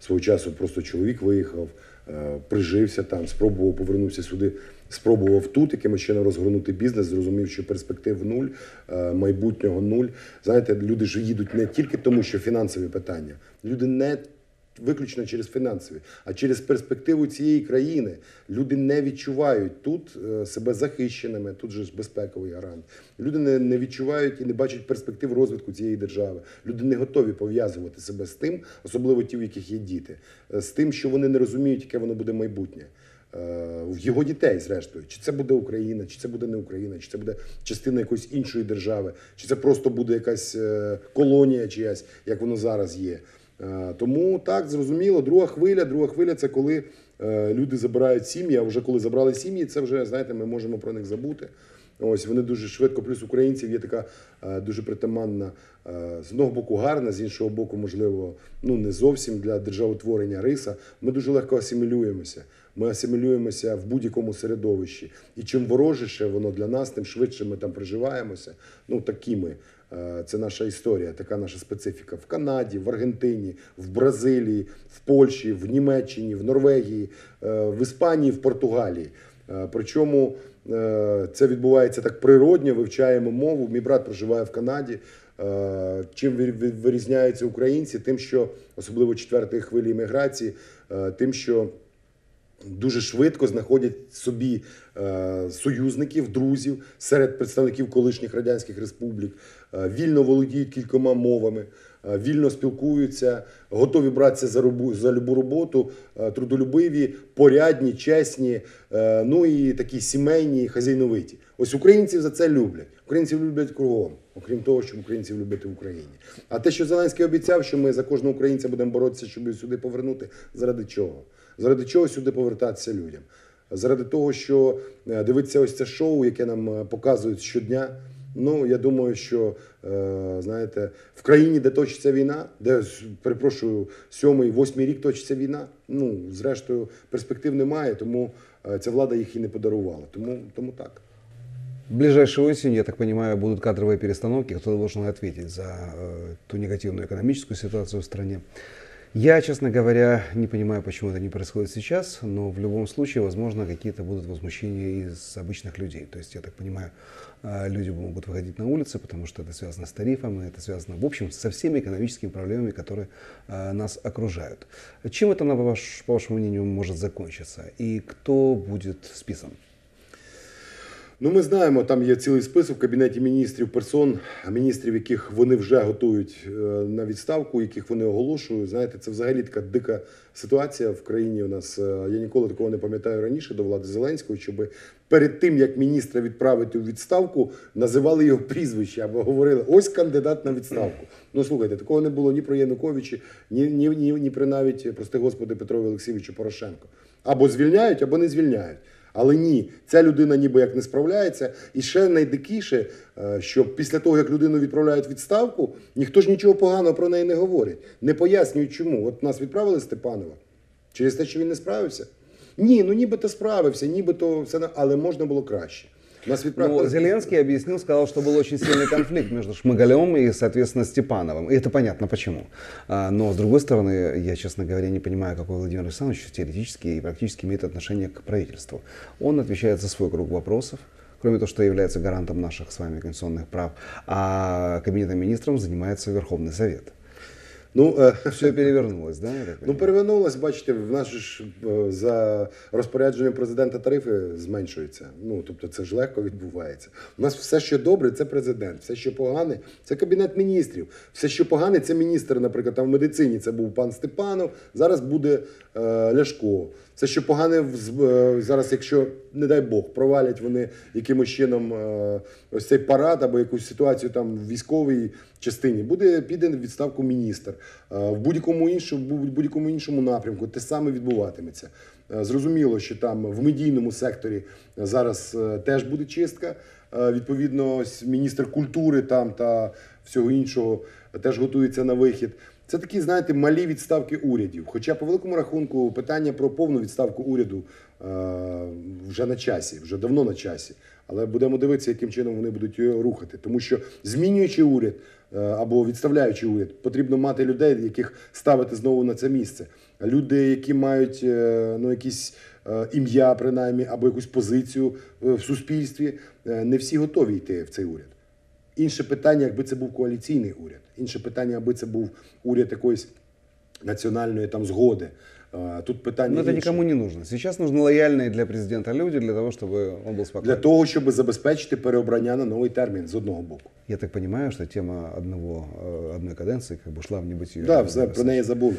свого часу просто чоловік виїхав. Е, прижився там, спробував повернувся сюди, спробував тут якимось чином розгорнути бізнес, зрозумів, що перспектив нуль, е, майбутнього нуль. Знаєте, люди ж їдуть не тільки тому, що фінансові питання, люди не виключно через фінансові, а через перспективу цієї країни люди не відчувають тут е, себе захищеними. Тут же ж безпековий гарант. Люди не, не відчувають і не бачать перспектив розвитку цієї держави. Люди не готові пов'язувати себе з тим, особливо ті, в яких є діти, е, з тим, що вони не розуміють, яке воно буде майбутнє. Е, в його дітей, зрештою, чи це буде Україна, чи це буде не Україна, чи це буде частина якоїсь іншої держави, чи це просто буде якась колонія, чиясь, як воно зараз є. Е, тому так зрозуміло, друга хвиля. Друга хвиля це коли е, люди забирають сім'ї. А вже коли забрали сім'ї, це вже знаєте, ми можемо про них забути. Ось вони дуже швидко, плюс українців є така е, дуже притаманна з одного боку, гарна, з іншого боку, можливо, ну не зовсім для державотворення риса. Ми дуже легко асимілюємося. Ми асимілюємося в будь-якому середовищі, і чим ворожіше воно для нас, тим швидше ми там приживаємося. Ну такі ми. Е, це наша історія, така наша специфіка в Канаді, в Аргентині, в Бразилії, в Польщі, в Німеччині, в Норвегії, е, в Іспанії, в Португалії. Е, причому це відбувається так природньо, вивчаємо мову. Мій брат проживає в Канаді. Чим вирізняються українці, тим, що особливо четвертої хвилі імміграції, тим, що дуже швидко знаходять собі е, союзників, друзів серед представників колишніх радянських республік, е, вільно володіють кількома мовами, е, вільно спілкуються, готові братися за робу за любу роботу, трудолюбиві, порядні, чесні, ну і такі сімейні, хазяйновиті. Ось українців за це люблять. Українців люблять кругом, окрім того, щоб українців любити в Україні. А те, що Зеленський обіцяв, що ми за кожного українця будемо боротися, щоб сюди повернути, заради чого? заради чого сюди повертатися людям, заради того, що е, дивитися ось це шоу, яке нам е, показують щодня. Ну, я думаю, що е, знаєте, в країні, де точиться війна, де перепрошую, сьомий, восьмий рік точиться війна. Ну зрештою, перспектив немає, тому ця влада їх і не подарувала. Тому тому так. В ближайшую осень, я так понимаю, будут кадровые перестановки, кто должен ответить за ту негативную экономическую ситуацию в стране. Я, честно говоря, не понимаю, почему это не происходит сейчас, но в любом случае, возможно, какие-то будут возмущения из обычных людей. То есть, я так понимаю, а, люди могут выходить на улицы, потому что это связано с тарифом, это связано, в общем, со всеми экономическими проблемами, которые а, нас окружают. Чем это, по вашему мнению, может закончиться? И кто будет списан? Ну, ми знаємо, там є цілий список в кабінеті міністрів персон, міністрів, яких вони вже готують е, на відставку, яких вони оголошують. Знаєте, це взагалі така дика ситуація в країні. У нас е, я ніколи такого не пам'ятаю раніше до влади Зеленського, щоб перед тим як міністра відправити у відставку, називали його прізвище або говорили ось кандидат на відставку. Ну слухайте, такого не було ні про Януковичі, ні ні ні, ні при навіть прости господи Петрові Олексійовичу Порошенко. Або звільняють, або не звільняють. Але ні, ця людина ніби як не справляється. І ще найдикіше, е, що після того, як людину відправляють відставку, ніхто ж нічого поганого про неї не говорить. Не пояснюють, чому. От нас відправили Степанова через те, що він не справився. Ні, ну нібито справився, нібито все але можна було краще. Нас ведь ну, Зеленский объяснил, сказал, что был очень сильный конфликт между Шмыгалем и, соответственно, Степановым. И это понятно почему. А, но, с другой стороны, я, честно говоря, не понимаю, какой Владимир Александрович теоретически и практически имеет отношение к правительству. Он отвечает за свой круг вопросов кроме того, что является гарантом наших с вами конституционных прав, а кабинетом министров занимается Верховный Совет. Ну, е, Все перевернулось, да? Ну, перевернулось, бачите, в нас ж е, за розпорядженням президента тарифи зменшуються. Ну, тобто це ж легко відбувається. У нас все, що добре, це президент, все, що погане, це кабінет міністрів. Все, що погане, це міністр, наприклад, там в медицині це був пан Степанов, зараз буде е, Ляшко. Це що погане, е, зараз, якщо, не дай Бог, провалять вони якимось чином е, ось цей парад або якусь ситуацію там в військовій частині, буде піде в відставку міністр. Е, в будь-якому іншому в будь-якому іншому напрямку те саме відбуватиметься. Зрозуміло, що там в медійному секторі зараз теж буде чистка. Відповідно, міністр культури там та всього іншого теж готується на вихід. Це такі, знаєте, малі відставки урядів. Хоча, по великому рахунку, питання про повну відставку уряду е, вже на часі, вже давно на часі. Але будемо дивитися, яким чином вони будуть його рухати, тому що змінюючи уряд е, або відставляючи уряд, потрібно мати людей, яких ставити знову на це місце. Люди, які мають е, ну якісь ім'я, принаймні, або якусь позицію в суспільстві, не всі готові йти в цей уряд. Інше питання, якби це був коаліційний уряд, інше питання, аби це був уряд якоїсь національної там згоди. Тут питання Но ну, это інше. никому не нужно. Зараз нужны лояльні для президента люди для того, чтобы он был спокоен. Для того, щоб забезпечити переобрання на новий термін з одного боку. Я так розумію, що тема одного э, одной каденції как бы шла в небытие. Да, про неї забули.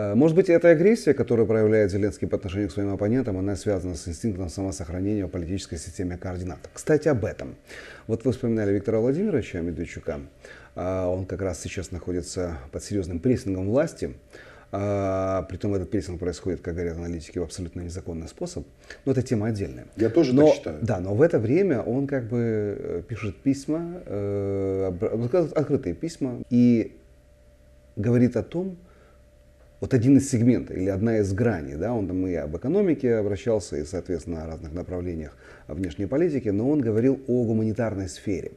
А, может быть, эта агрессия, которую проявляет Зеленский по отношению к своим оппонентам, она связана с инстинктом самосохранения в политической системе координат. Кстати, об этом. Вот вы вспоминали Виктора Владимировича Медведчука. А, он как раз сейчас находится под серьезным прессингом власти. А, притом этот прессинг происходит, как говорят аналитики, в абсолютно незаконный способ. Но это тема отдельная. Я тоже но, так считаю. Да, но в это время он как бы э, пишет письма, э, открытые письма, и говорит о том, вот один из сегментов или одна из граней. Да? Он там и об экономике обращался, и, соответственно, о разных направлениях внешней политики, но он говорил о гуманитарной сфере,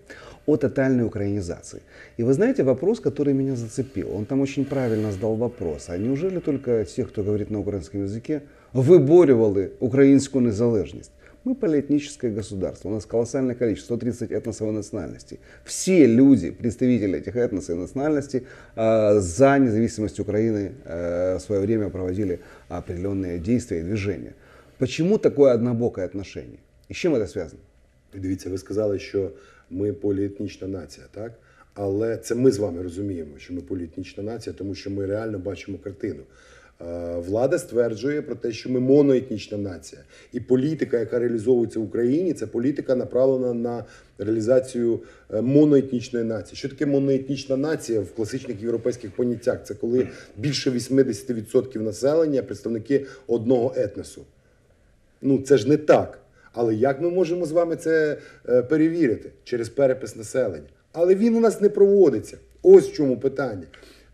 о тотальной украинизации. И вы знаете, вопрос, который меня зацепил, он там очень правильно задал вопрос, а неужели только тех, кто говорит на украинском языке, выборивали украинскую незалежность? Мы полиэтническое государство, у нас колоссальное количество, 130 этносов и национальностей. Все люди, представители этих этносов и национальностей, за независимость Украины в свое время проводили определенные действия и движения. Почему такое однобокое отношение? І з чим це зв'язано? Дивіться, ну, ви сказали, що ми поліетнічна нація, так? Але це ми з вами розуміємо, що ми поліетнічна нація, тому що ми реально бачимо картину. Е, влада стверджує про те, що ми моноетнічна нація, і політика, яка реалізовується в Україні, це політика направлена на реалізацію е, моноетнічної нації. Що таке моноетнічна нація в класичних європейських поняттях? Це коли більше 80% населення представники одного етносу. Ну це ж не так. Але як ми можемо з вами це е, перевірити через перепис населення? Але він у нас не проводиться. Ось в чому питання.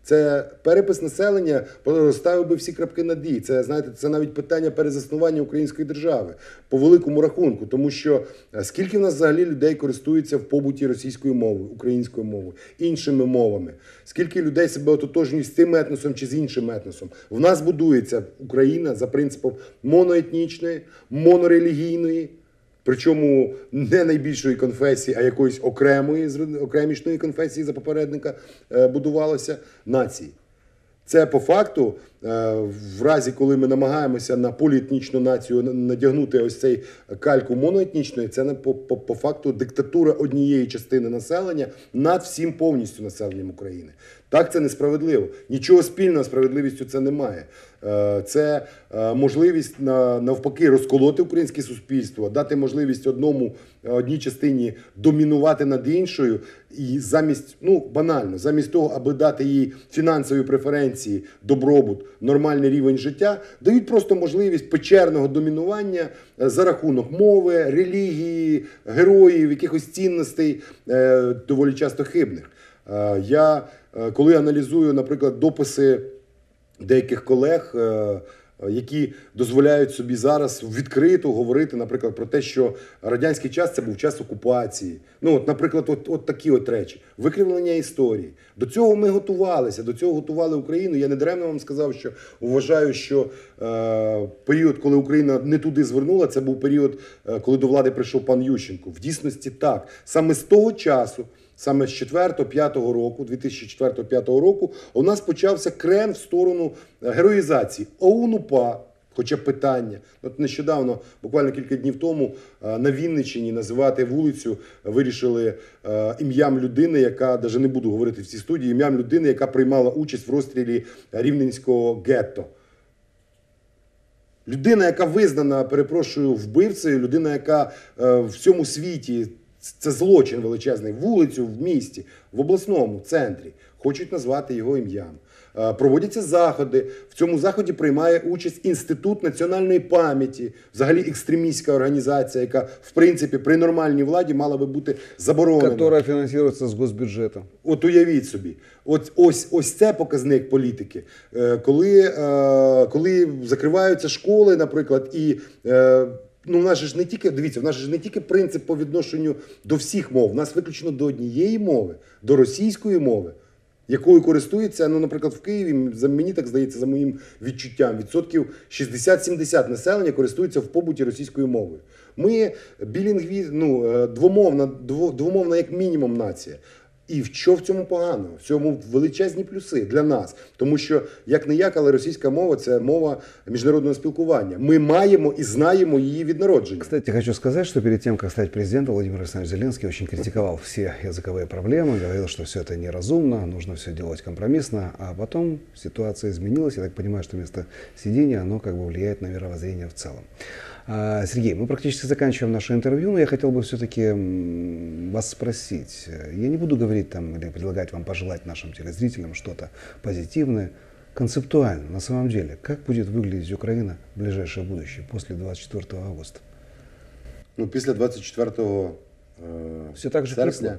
Це перепис населення е, ставив би всі крапки на дій. Це знаєте, це навіть питання перезаснування української держави по великому рахунку, тому що е, скільки в нас взагалі людей користується в побуті російською мовою, українською мовою, іншими мовами, скільки людей себе ототожнює з тим етносом чи з іншим етносом? В нас будується Україна за принципом моноетнічної, монорелігійної причому не найбільшої конфесії, а якоїсь окремої окремішної конфесії за попередника е, будувалося нації. Це по факту, е, в разі, коли ми намагаємося на поліетнічну націю надягнути ось цей кальку моноетнічної, це не по, по, по факту диктатура однієї частини населення над всім повністю населенням України. Так, це несправедливо. Нічого спільного справедливістю це немає. Е, це е, можливість навпаки розколоти українське суспільство, дати можливість одному е, одній частині домінувати над іншою, і замість ну банально, замість того, аби дати їй фінансові преференції, добробут, нормальний рівень життя, дають просто можливість печерного домінування за рахунок мови, релігії, героїв, якихось цінностей доволі часто хибних. Я Е, коли аналізую, наприклад, дописи деяких колег. Е, які дозволяють собі зараз відкрито говорити, наприклад, про те, що радянський час це був час окупації. Ну, от, наприклад, от от такі от речі, викривлення історії. До цього ми готувалися, до цього готували Україну. Я не даремно вам сказав, що вважаю, що е, період, коли Україна не туди звернула, це був період, е, коли до влади прийшов пан Ющенко. В дійсності так саме з того часу саме з 4-5 року, 2004-5 року, у нас почався крен в сторону е, героїзації ОУНУПА. Хоча питання, от нещодавно, буквально кілька днів тому, е, на Вінниччині називати вулицю е, вирішили ім'ям людини, яка навіть не буду говорити в цій студії, ім'ям людини, яка приймала участь в розстрілі рівненського гетто. Людина, яка визнана, перепрошую, вбивцею, людина, яка в цьому світі це злочин величезний. Вулицю в місті, в обласному центрі хочуть назвати його ім'ям. Е, проводяться заходи. В цьому заході приймає участь інститут національної пам'яті, взагалі екстремістська організація, яка в принципі при нормальній владі мала би бути заборонена. Яка фінансується з госбюджету. От уявіть собі, от ось ось це показник політики. Е, коли е, коли закриваються школи, наприклад, і ну, в нас ж не тільки дивіться, в нас ж не тільки принцип по відношенню до всіх мов, У нас виключно до однієї мови, до російської мови, якою користується, ну, наприклад, в Києві, за мені так здається, за моїм відчуттям, відсотків 60-70 населення користуються в побуті російською мовою. Ми е, білінгві, ну, е, двомовна, дво, двомовна як мінімум нація. І в що в цьому погано? В цьому величезні плюси для нас, тому що як не як, але російська мова це мова міжнародного спілкування. Ми маємо и знаем ее від народження. Кстати, хочу сказать, что перед тем, как стать президентом, Владимир Александрович Зеленский очень критиковал все языковые проблемы, говорил, что все это неразумно, нужно все делать компромиссно, а потом ситуация изменилась. Я так понимаю, что место сидения, оно как бы влияет на мировоззрение в целом. Сергей, мы практически заканчиваем наше интервью, но я хотел бы все-таки вас спросить. Я не буду говорить там или предлагать вам пожелать нашим телезрителям что-то позитивное. Концептуально, на самом деле, как будет выглядеть Украина в ближайшее будущее после 24 августа? Ну, після 24 е, Все так же серпня, післо.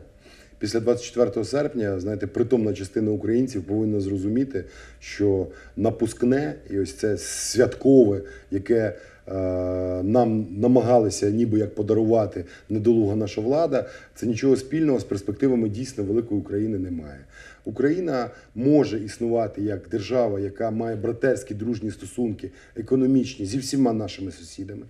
після 24 серпня, знаєте, притомна частина українців повинна зрозуміти, що напускне і ось це святкове, яке Е, нам намагалися ніби як подарувати недолуга наша влада. Це нічого спільного з перспективами дійсно великої України немає. Україна може існувати як держава, яка має братерські дружні стосунки, економічні зі всіма нашими сусідами.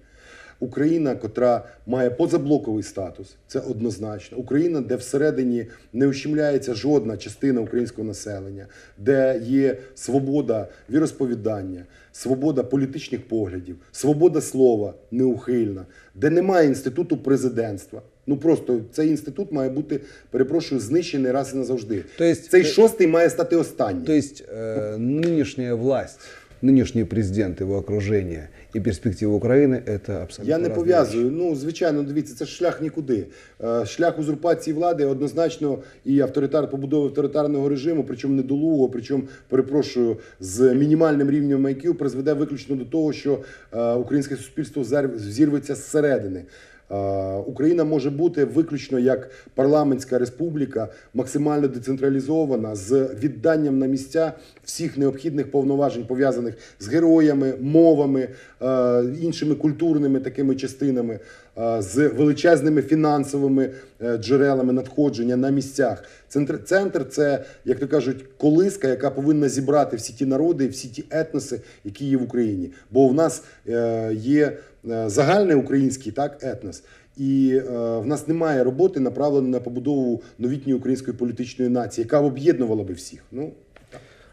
Україна, котра має позаблоковий статус, це однозначно. Україна, де всередині не ущемляється жодна частина українського населення, де є свобода віросповідання, свобода політичних поглядів, свобода слова неухильна, де немає інституту президентства. Ну просто цей інститут має бути, перепрошую, знищений раз і назавжди. Тобто, цей шостий має стати останнім. Тобто, э, нинішня власть, нинішній президент, його окруження і перспектива України це абсолютно. Я не пов'язую. Ну звичайно, дивіться, це ж шлях нікуди. Е, шлях узурпації влади однозначно і авторитар побудови авторитарного режиму, причому недолугого, причому перепрошую з мінімальним рівнем IQ, призведе виключно до того, що е, українське суспільство зірветься зсередини. Україна може бути виключно як парламентська республіка, максимально децентралізована з відданням на місця всіх необхідних повноважень, пов'язаних з героями, мовами, іншими культурними такими частинами. Е, з величезними фінансовими е, джерелами надходження на місцях. Центр центр це, як то кажуть, колиска, яка повинна зібрати всі ті народи, всі ті етноси, які є в Україні. Бо в нас е, є загальний український так етнос. І е, в нас немає роботи направленої на побудову новітньої української політичної нації, яка об'єднувала би всіх. Ну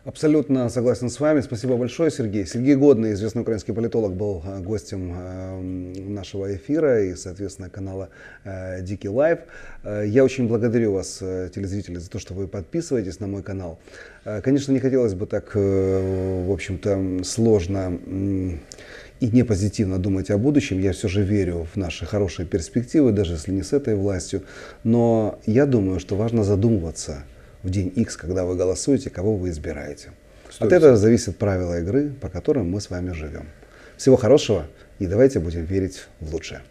Абсолютно согласен с вами. Спасибо большое, Сергей. Сергей Годный, известный украинский политолог, был э, гостем э, нашего эфира и, соответственно, канала э, Дикий Лайв. Я очень благодарю вас, телезрители, за то, что вы подписываетесь на мой канал. Конечно, не хотелось бы так, в общем-то, сложно и не позитивно думать о будущем. Я все же верю в наши хорошие перспективы, даже если не с этой властью. Но я думаю, что важно задумываться – в день X, когда вы голосуете, кого вы избираете. Стоит. От этого зависит правила игры, по которым мы с вами живем. Всего хорошего и давайте будем верить в лучшее.